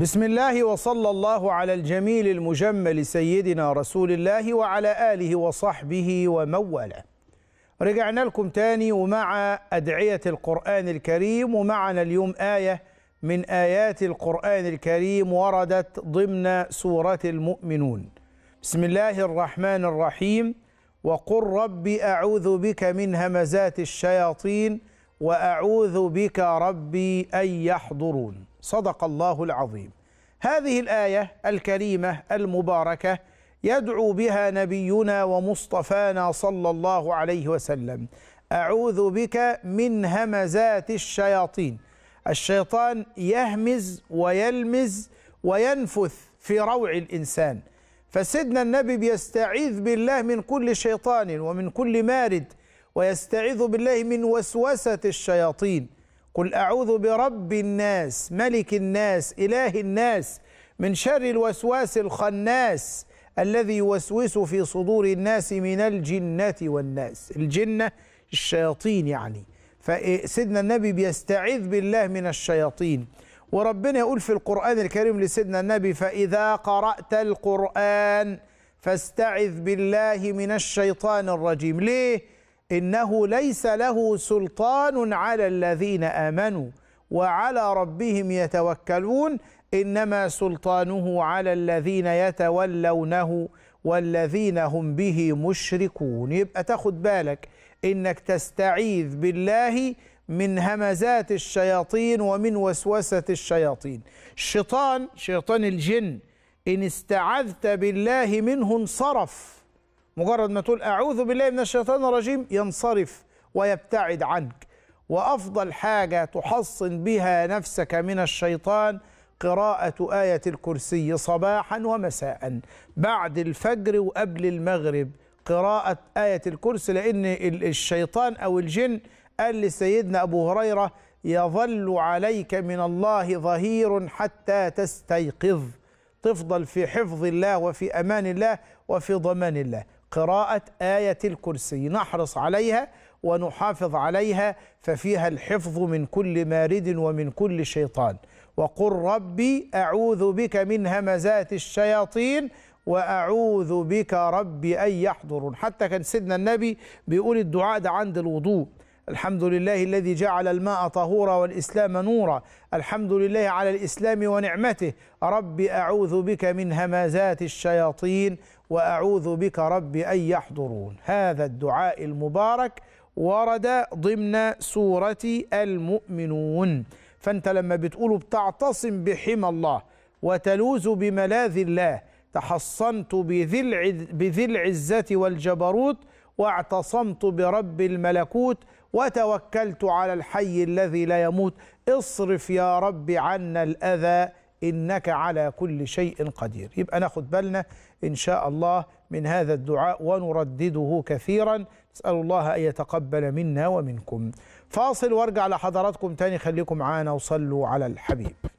بسم الله وصلى الله على الجميل المجمل سيدنا رسول الله وعلى آله وصحبه ومن والاه رجعنا لكم تاني ومع أدعية القرآن الكريم ومعنا اليوم آية من آيات القرآن الكريم وردت ضمن سورة المؤمنون بسم الله الرحمن الرحيم وقل رب أعوذ بك من همزات الشياطين واعوذ بك ربي ان يحضرون صدق الله العظيم هذه الايه الكريمه المباركه يدعو بها نبينا ومصطفانا صلى الله عليه وسلم اعوذ بك من همزات الشياطين الشيطان يهمز ويلمز وينفث في روع الانسان فسيدنا النبي بيستعيذ بالله من كل شيطان ومن كل مارد ويستعيذ بالله من وسوسة الشياطين قل أعوذ برب الناس ملك الناس إله الناس من شر الوسواس الخناس الذي يوسوس في صدور الناس من الجنة والناس الجنة الشياطين يعني فسيدنا النبي بيستعيذ بالله من الشياطين وربنا يقول في القرآن الكريم لسيدنا النبي فإذا قرأت القرآن فاستعذ بالله من الشيطان الرجيم ليه؟ إنه ليس له سلطان على الذين آمنوا وعلى ربهم يتوكلون إنما سلطانه على الذين يتولونه والذين هم به مشركون يبقى تاخد بالك إنك تستعيذ بالله من همزات الشياطين ومن وسوسة الشياطين الشيطان شيطان الجن إن استعذت بالله منه انصرف مجرد ما تقول أعوذ بالله من الشيطان الرجيم ينصرف ويبتعد عنك وأفضل حاجة تحصن بها نفسك من الشيطان قراءة آية الكرسي صباحا ومساء بعد الفجر وقبل المغرب قراءة آية الكرسي لأن الشيطان أو الجن قال لسيدنا أبو هريرة يظل عليك من الله ظهير حتى تستيقظ تفضل في حفظ الله وفي أمان الله وفي ضمان الله قراءة آية الكرسي نحرص عليها ونحافظ عليها ففيها الحفظ من كل مارد ومن كل شيطان وقل ربي أعوذ بك من همزات الشياطين وأعوذ بك ربي أن يحضرون حتى كان سيدنا النبي بيقول الدعاء ده عند الوضوء الحمد لله الذي جعل الماء طهورا والإسلام نورا الحمد لله على الإسلام ونعمته رب أعوذ بك من همازات الشياطين وأعوذ بك رب أن يحضرون هذا الدعاء المبارك ورد ضمن سورة المؤمنون فأنت لما بتقوله بتعتصم بحمى الله وتلوز بملاذ الله تحصنت بذي العزة والجبروت واعتصمت برب الملكوت وتوكلت على الحي الذي لا يموت اصرف يا رب عنا الأذى إنك على كل شيء قدير يبقى ناخد بالنا إن شاء الله من هذا الدعاء ونردده كثيرا نسأل الله أن يتقبل منا ومنكم فاصل وارجع لحضراتكم تاني خليكم معانا وصلوا على الحبيب